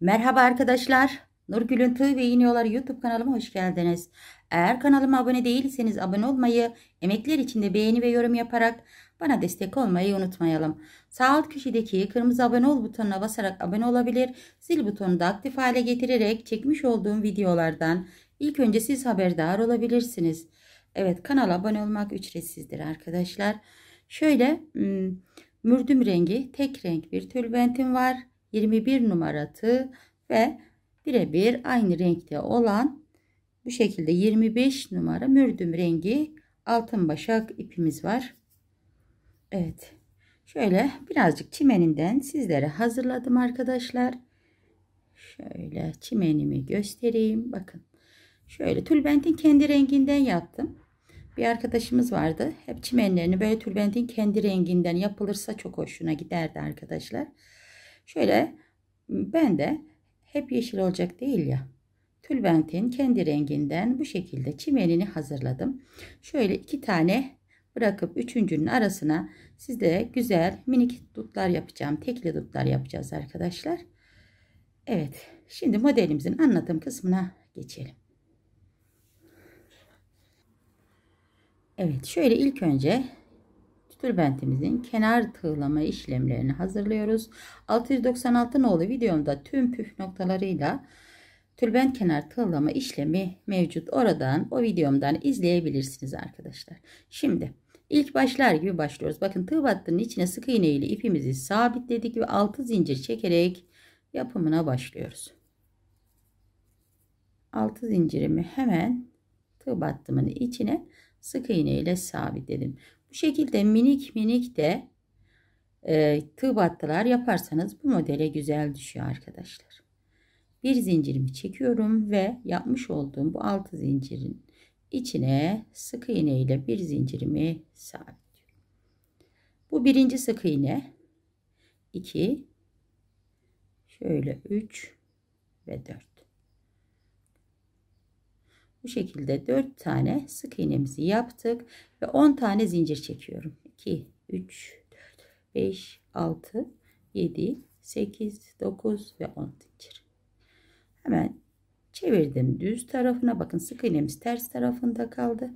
Merhaba arkadaşlar. Nurgül'ün Tığ ve İğne YouTube kanalıma hoş geldiniz. Eğer kanalıma abone değilseniz abone olmayı, emekler de beğeni ve yorum yaparak bana destek olmayı unutmayalım. Sağ alt köşedeki kırmızı abone ol butonuna basarak abone olabilir, zil butonunu da aktif hale getirerek çekmiş olduğum videolardan ilk önce siz haberdar olabilirsiniz. Evet kanala abone olmak ücretsizdir arkadaşlar. Şöyle hmm, mürdüm rengi tek renk bir tülbentim var. 21 numaratı ve birebir aynı renkte olan bu şekilde 25 numara mürdüm rengi altın başak ipimiz var. Evet. Şöyle birazcık çimeninden sizlere hazırladım arkadaşlar. Şöyle çimenimi göstereyim. Bakın. Şöyle tülbentin kendi renginden yaptım. Bir arkadaşımız vardı. Hep çimenlerini böyle tülbentin kendi renginden yapılırsa çok hoşuna giderdi arkadaşlar. Şöyle ben de hep yeşil olacak değil ya. Tülbentin kendi renginden bu şekilde çimenini hazırladım. Şöyle iki tane bırakıp üçüncünün arasına sizde güzel minik dutlar yapacağım. Tekli dutlar yapacağız arkadaşlar. Evet şimdi modelimizin anlatım kısmına geçelim. Evet şöyle ilk önce tülbentimizin kenar tığlama işlemlerini hazırlıyoruz. 696 nolu videomda tüm püf noktalarıyla tülbent kenar tığlama işlemi mevcut. Oradan o videomdan izleyebilirsiniz arkadaşlar. Şimdi ilk başlar gibi başlıyoruz. Bakın tığ battının içine sık iğne ile ipimizi sabitledik ve 6 zincir çekerek yapımına başlıyoruz. 6 zincirimi hemen tığ battımın içine sık iğne ile sabitledim. Bu şekilde minik minik de e, tığ battılar yaparsanız bu modele güzel düşüyor arkadaşlar. Bir zincirimi çekiyorum ve yapmış olduğum bu altı zincirin içine sık iğne ile bir zincirimi sabitliyorum. Bu birinci sık iğne 2 şöyle 3 ve 4. Bu şekilde 4 tane sık iğnemizi yaptık ve 10 tane zincir çekiyorum. 2, 3, 4, 5, 6, 7, 8, 9 ve 10 zincir. Hemen çevirdim düz tarafına. Bakın sık iğnemiz ters tarafında kaldı.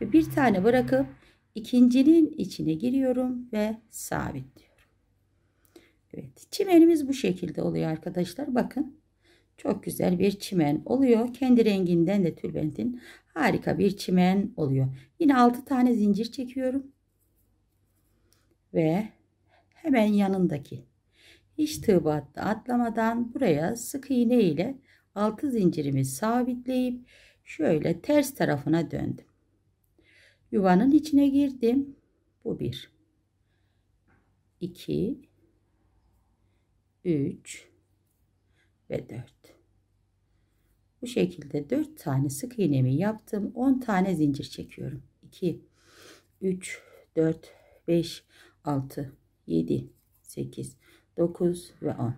Ve bir tane bırakıp ikincinin içine giriyorum ve sabitliyorum. Evet çimenimiz bu şekilde oluyor arkadaşlar. Bakın çok güzel bir çimen oluyor. Kendi renginden de tülbentin harika bir çimen oluyor. Yine 6 tane zincir çekiyorum. Ve hemen yanındaki hiç tığ battı atlamadan buraya sık iğne ile 6 zincirimi sabitleyip şöyle ters tarafına döndüm. Yuvanın içine girdim. Bu bir. 2 3 ve 4. Bu şekilde 4 tane sık iğnemi yaptım. 10 tane zincir çekiyorum. 2, 3, 4, 5, 6, 7, 8, 9 ve 10.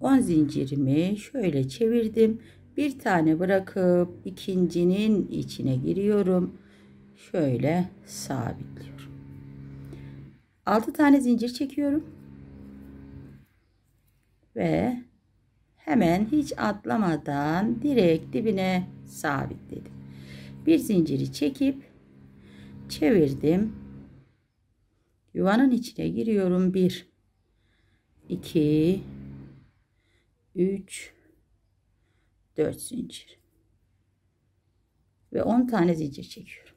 10 zincirimi şöyle çevirdim. Bir tane bırakıp ikincinin içine giriyorum. Şöyle sabitliyorum. 6 tane zincir çekiyorum. Ve hemen hiç atlamadan direkt dibine sabitledim. Bir zinciri çekip çevirdim. Yuvanın içine giriyorum. 1 2 3 4 zincir. Ve 10 tane zincir çekiyorum.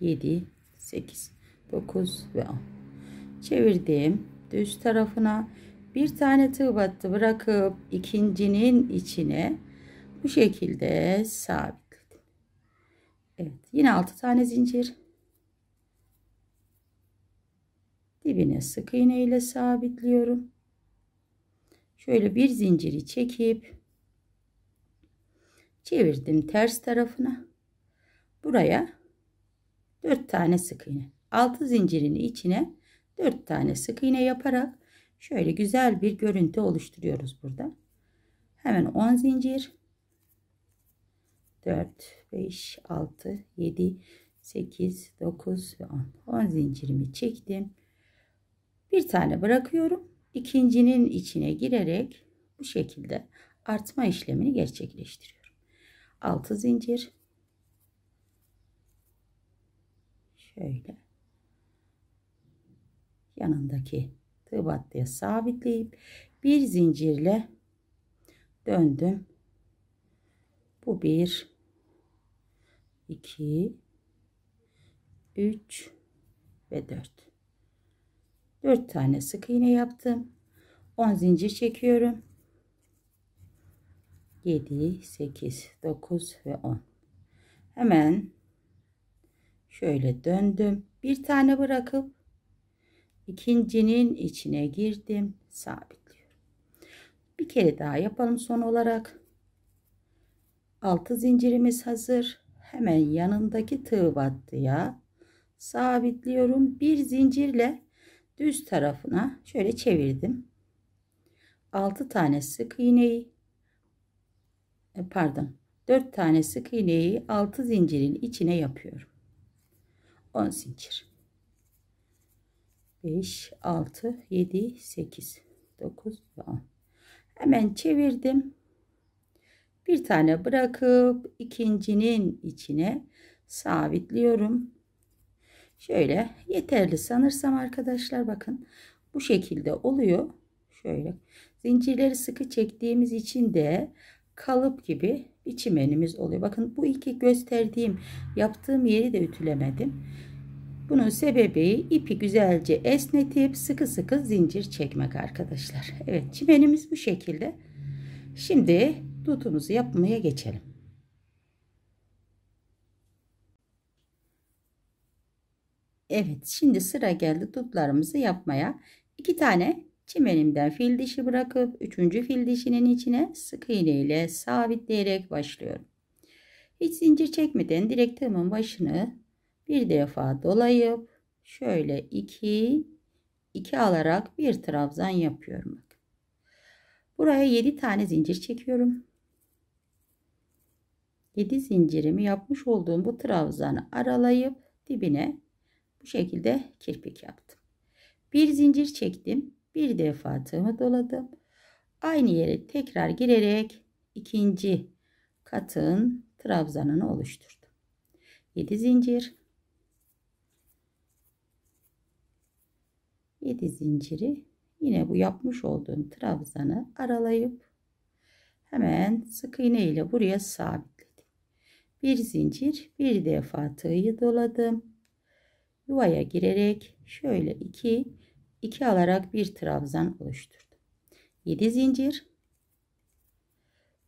7 8 9 ve 10. Çevirdim. Düz tarafına bir tane tığ battı bırakıp ikincinin içine bu şekilde sabitledim. Evet yine altı tane zincir. Dibine sık iğne ile sabitliyorum. Şöyle bir zinciri çekip çevirdim ters tarafına. Buraya 4 tane sık iğne. 6 zincirin içine 4 tane sık iğne yaparak Şöyle güzel bir görüntü oluşturuyoruz burada. Hemen 10 zincir. 4, 5, 6, 7, 8, 9 ve 10. 10 zincirimi çektim. Bir tane bırakıyorum. İkincinin içine girerek bu şekilde artma işlemini gerçekleştiriyorum. 6 zincir. Şöyle. Yanındaki sığı battıya sabitleyip bir zincirle döndüm. Bu bir, iki, üç ve dört. Dört tane sık iğne yaptım. On zincir çekiyorum. 7, 8, 9 ve 10. Hemen şöyle döndüm. Bir tane bırakıp ikincinin içine girdim sabitliyorum bir kere daha yapalım son olarak altı zincirimiz hazır hemen yanındaki tığ battıya sabitliyorum bir zincirle düz tarafına şöyle çevirdim 6 tane sık iğneyi e, pardon 4 tane sık iğneyi 6 zincirin içine yapıyorum 10 zincir 5, 6, 7, 8, 9 10. Hemen çevirdim. Bir tane bırakıp ikincinin içine sabitliyorum. Şöyle yeterli sanırsam arkadaşlar bakın bu şekilde oluyor. Şöyle zincirleri sıkı çektiğimiz için de kalıp gibi biçim oluyor. Bakın bu iki gösterdiğim yaptığım yeri de ütülemedim. Bunun sebebi ipi güzelce esnetip sıkı sıkı zincir çekmek arkadaşlar. Evet çimenimiz bu şekilde. Şimdi dutumuzu yapmaya geçelim. Evet şimdi sıra geldi dutlarımızı yapmaya. İki tane çimenimden fil dişi bırakıp üçüncü fil dişinin içine sık iğne ile sabitleyerek başlıyorum. Hiç zincir çekmeden direkt tığımın başını bir defa dolayıp şöyle 2 2 alarak bir trabzan yapıyorum. Buraya 7 tane zincir çekiyorum. 7 zincirimi yapmış olduğum bu trabzanı aralayıp dibine bu şekilde kirpik yaptım. Bir zincir çektim. Bir defa tığımı doladım. Aynı yere tekrar girerek ikinci katın trabzanını oluşturdum. 7 zincir 7 zinciri yine bu yapmış olduğum trabzanı aralayıp hemen sık iğne ile buraya sabitledim. Bir zincir bir defa tığı doladım. Yuvaya girerek şöyle 2 2 alarak bir trabzan oluşturdum. 7 zincir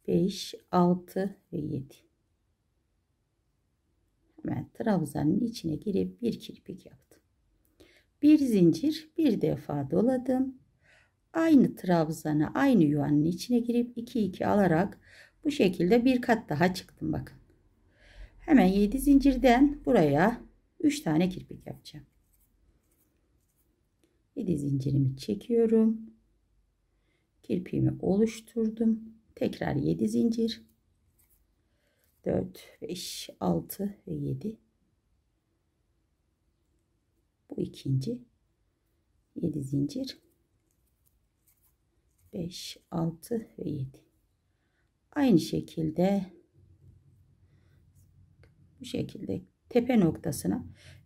5 6 ve 7 hemen trabzanın içine girip bir kirpik yaptım bir zincir bir defa doladım. Aynı trabzana aynı yuvanın içine girip 2 2 alarak bu şekilde bir kat daha çıktım bakın. Hemen 7 zincirden buraya 3 tane kirpik yapacağım. 7 zincirimi çekiyorum. Kirpiğimi oluşturdum. Tekrar 7 zincir. 4, 5, 6 ve 7 bu ikinci. 7 zincir. 5, 6 ve 7. Aynı şekilde bu şekilde tepe noktasına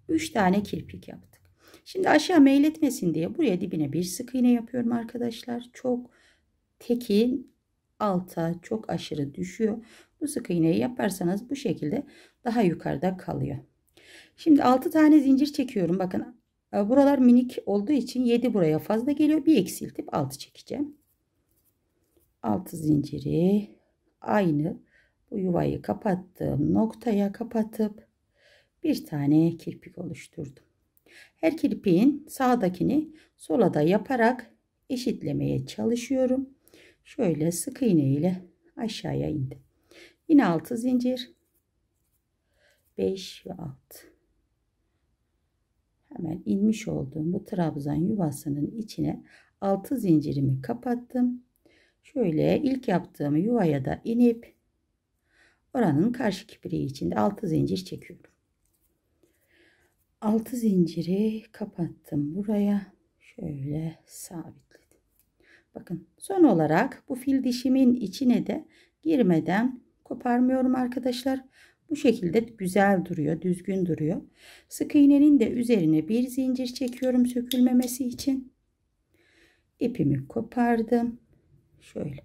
3 tane kirpik yaptık. Şimdi aşağı meyletmesin diye buraya dibine bir sık iğne yapıyorum arkadaşlar. Çok tekin alta çok aşırı düşüyor. Bu sık iğneyi yaparsanız bu şekilde daha yukarıda kalıyor. Şimdi 6 tane zincir çekiyorum. Bakın ee, buralar minik olduğu için 7 buraya fazla geliyor. Bir eksiltip 6 çekeceğim. 6 zinciri aynı bu yuvayı kapattığım noktaya kapatıp bir tane kirpik oluşturdum. Her kirpiğin sağdakini sola da yaparak eşitlemeye çalışıyorum. Şöyle sık iğne ile aşağıya indim. Yine 6 zincir 5 ve 6 hemen inmiş olduğum bu trabzan yuvasının içine 6 zincirimi kapattım. Şöyle ilk yaptığım yuvaya da inip oranın karşı kipriği içinde 6 zincir çekiyorum. 6 zinciri kapattım buraya. Şöyle sabitledim. Bakın son olarak bu fil dişimin içine de girmeden koparmıyorum arkadaşlar. Bu şekilde güzel duruyor, düzgün duruyor. Sık iğnenin de üzerine bir zincir çekiyorum sökülmemesi için. İpimi kopardım. Şöyle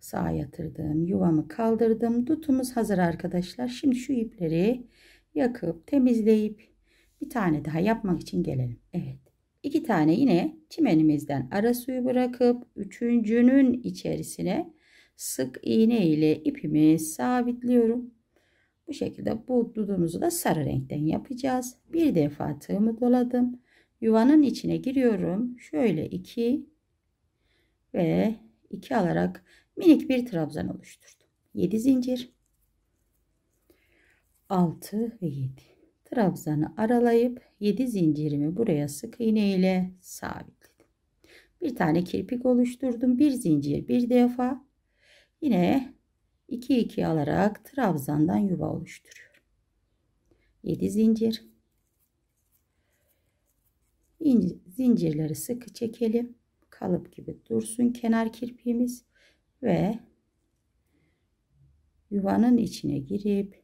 sağa yatırdım, yuvamı kaldırdım. Dutumuz hazır arkadaşlar. Şimdi şu ipleri yakıp temizleyip bir tane daha yapmak için gelelim. Evet. İki tane yine çimenimizden ara suyu bırakıp üçüncünün içerisine sık iğne ile ipimi sabitliyorum. Bu şekilde bu dudumuzu da sarı renkten yapacağız. Bir defa tığımı doladım. Yuvanın içine giriyorum. Şöyle iki ve iki alarak minik bir trabzan oluşturdum. 7 zincir. 6 ve 7. Trabzanı aralayıp 7 zincirimi buraya sık iğne ile sabitledim. Bir tane kirpik oluşturdum. Bir zincir bir defa. Yine 2 2 alarak trabzandan yuva oluşturuyorum. 7 zincir. zincirleri sıkı çekelim. Kalıp gibi dursun kenar kirpiğimiz ve yuvanın içine girip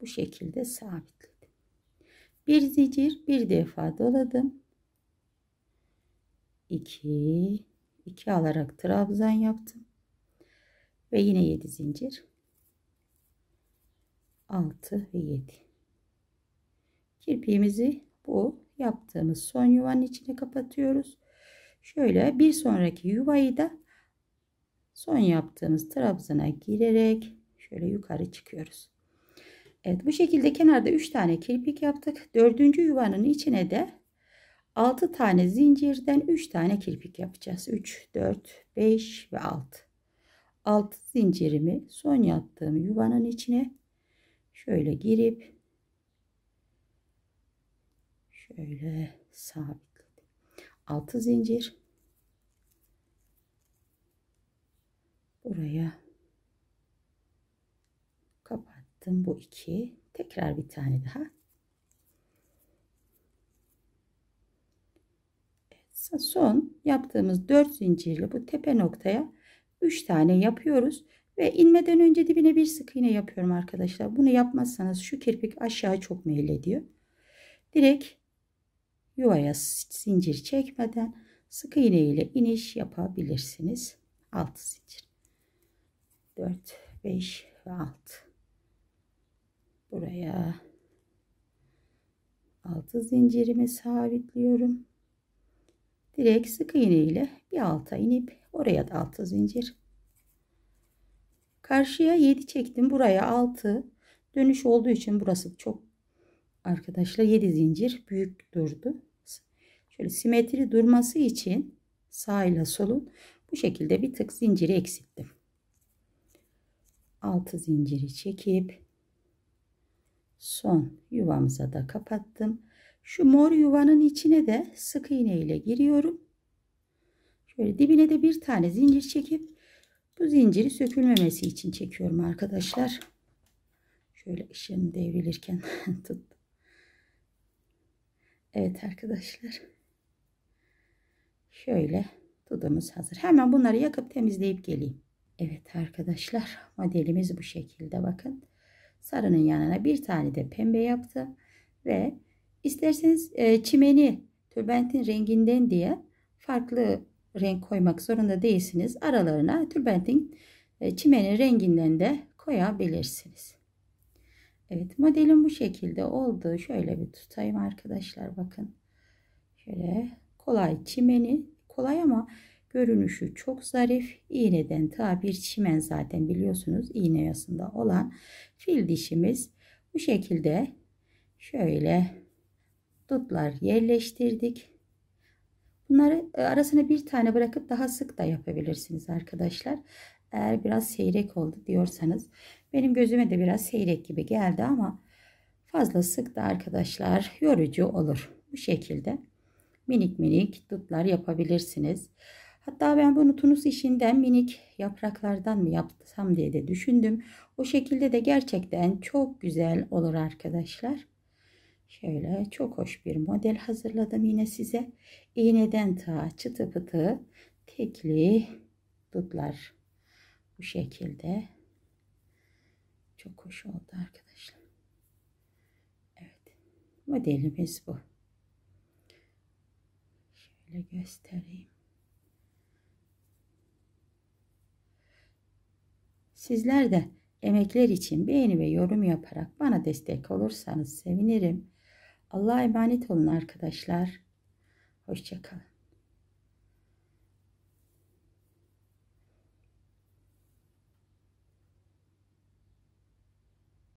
bu şekilde sabitledim. Bir zincir bir defa doladım. 2 2 alarak trabzan yaptım ve yine 7 zincir 6 ve 7 kirpiğimizi bu yaptığımız son yuvanın içine kapatıyoruz şöyle bir sonraki yuvayı da son yaptığımız trabzana girerek şöyle yukarı çıkıyoruz Evet bu şekilde kenarda 3 tane kirpik yaptık dördüncü yuvanın içine de 6 tane zincirden 3 tane kirpik yapacağız 3 4 5 ve 6 altı zincirimi son yaptığım yuvanın içine şöyle girip şöyle sabitledim. Altı zincir buraya kapattım bu iki tekrar bir tane daha son yaptığımız dört zincirli bu tepe noktaya 3 tane yapıyoruz. Ve inmeden önce dibine bir sık iğne yapıyorum arkadaşlar. Bunu yapmazsanız şu kirpik aşağı çok meylediyor. ediyor. Direkt yuvaya zincir çekmeden sık iğne ile iniş yapabilirsiniz. 6 zincir. 4, 5 ve 6. Buraya 6 zincirimi sabitliyorum. Direkt sık iğne ile bir alta inip Oraya da altı zincir. Karşıya 7 çektim. Buraya 6. Dönüş olduğu için burası çok arkadaşlar 7 zincir büyük durdu. Şöyle simetri durması için sağ ile solun bu şekilde bir tık zinciri eksilttim. 6 zinciri çekip son yuvamıza da kapattım. Şu mor yuvanın içine de sık iğne ile giriyorum. Şöyle dibine de bir tane zincir çekip bu zinciri sökülmemesi için çekiyorum arkadaşlar. Şöyle ışığım devrilirken tuttum. Evet arkadaşlar. Şöyle dudumuz hazır. Hemen bunları yakıp temizleyip geleyim. Evet arkadaşlar modelimiz bu şekilde bakın. Sarının yanına bir tane de pembe yaptı. Ve isterseniz e, çimeni türbentin renginden diye farklı renk koymak zorunda değilsiniz. Aralarına tülbentin e, çimenin renginden de koyabilirsiniz. Evet modelim bu şekilde oldu. Şöyle bir tutayım arkadaşlar bakın. Şöyle kolay çimeni kolay ama görünüşü çok zarif. İğneden ta bir çimen zaten biliyorsunuz iğne yasında olan fil dişimiz. Bu şekilde şöyle dutlar yerleştirdik. Bunları e, arasına bir tane bırakıp daha sık da yapabilirsiniz arkadaşlar. Eğer biraz seyrek oldu diyorsanız. Benim gözüme de biraz seyrek gibi geldi ama fazla sık da arkadaşlar yorucu olur. Bu şekilde minik minik tutlar yapabilirsiniz. Hatta ben bunu Tunus işinden minik yapraklardan mı yapsam diye de düşündüm. O şekilde de gerçekten çok güzel olur arkadaşlar. Şöyle çok hoş bir model hazırladım yine size. İğneden ta çıtı pıtı tekli dutlar bu şekilde. Çok hoş oldu arkadaşlar. Evet. Modelimiz bu. Şöyle göstereyim. Sizler de emekler için beğeni ve yorum yaparak bana destek olursanız sevinirim. Allah'a emanet olun arkadaşlar. Hoşçakalın.